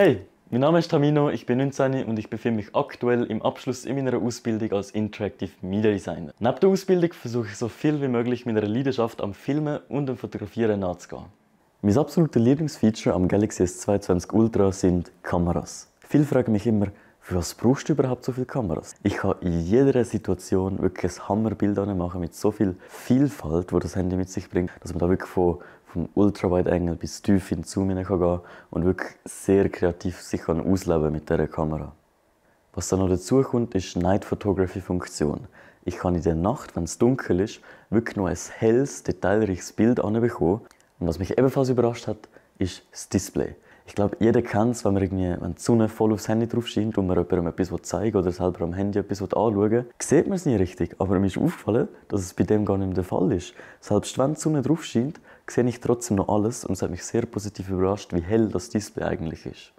Hey, mein Name ist Tamino, ich bin 19 und ich befinde mich aktuell im Abschluss in meiner Ausbildung als Interactive Media Designer. Neben der Ausbildung versuche ich so viel wie möglich meiner Leidenschaft am Filmen und am Fotografieren nachzugehen. Mein absolutes Lieblingsfeature am Galaxy S22 Ultra sind Kameras. Viele fragen mich immer, für was brauchst du überhaupt so viele Kameras? Ich kann in jeder Situation wirklich ein Hammerbild machen mit so viel Vielfalt, wo das Handy mit sich bringt, dass man da wirklich von, vom ultrawide engel bis tief in den Zoom gehen kann und wirklich sehr kreativ sich kann ausleben mit dieser Kamera. Was dann noch dazu kommt, ist die Night Photography Funktion. Ich kann in der Nacht, wenn es dunkel ist, wirklich noch ein helles, detailreiches Bild bekommen. Und was mich ebenfalls überrascht hat, ist das Display. Ich glaube, jeder kennt es, wenn man irgendwie, wenn die Sonne voll aufs Handy drauf scheint und man jemandem etwas zeigen oder selber am Handy etwas anschauen sieht man es nicht richtig. Aber mir ist aufgefallen, dass es bei dem gar nicht mehr der Fall ist. Selbst wenn die Sonne drauf scheint, sehe ich trotzdem noch alles und es hat mich sehr positiv überrascht, wie hell das Display eigentlich ist.